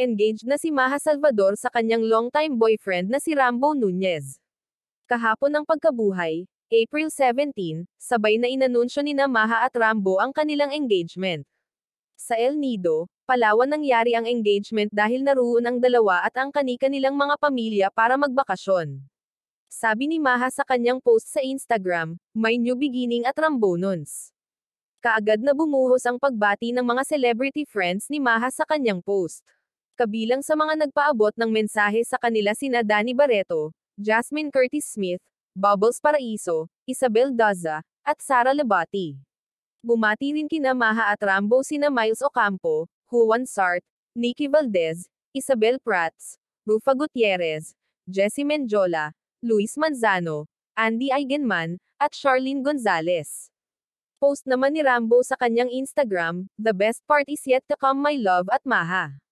Engaged na si Maha Salvador sa kanyang longtime boyfriend na si Rambo Nunez. Kahapon ng pagkabuhay, April 17, sabay na inanunsyo ni na Maha at Rambo ang kanilang engagement. Sa El Nido, Palawan nangyari ang engagement dahil naroon ang dalawa at ang kanika nilang mga pamilya para magbakasyon. Sabi ni Maha sa kanyang post sa Instagram, may new beginning at Rambonons. Kaagad na bumuhos ang pagbati ng mga celebrity friends ni Maha sa kanyang post kabilang sa mga nagpaabot ng mensahe sa kanila sina Danny Barreto, Jasmine Curtis Smith, Bubbles Paraiso, Isabel Daza, at Sara Labati. Bumati rin kina Maha at Rambo sina Miles Ocampo, Juan Sart, Nikki Valdez, Isabel Prats, Rufa Gutierrez, Jessie Menjola, Luis Manzano, Andy Eigenman, at Charlene Gonzalez. Post naman ni Rambo sa kanyang Instagram, The best part is yet to come my love at Maha.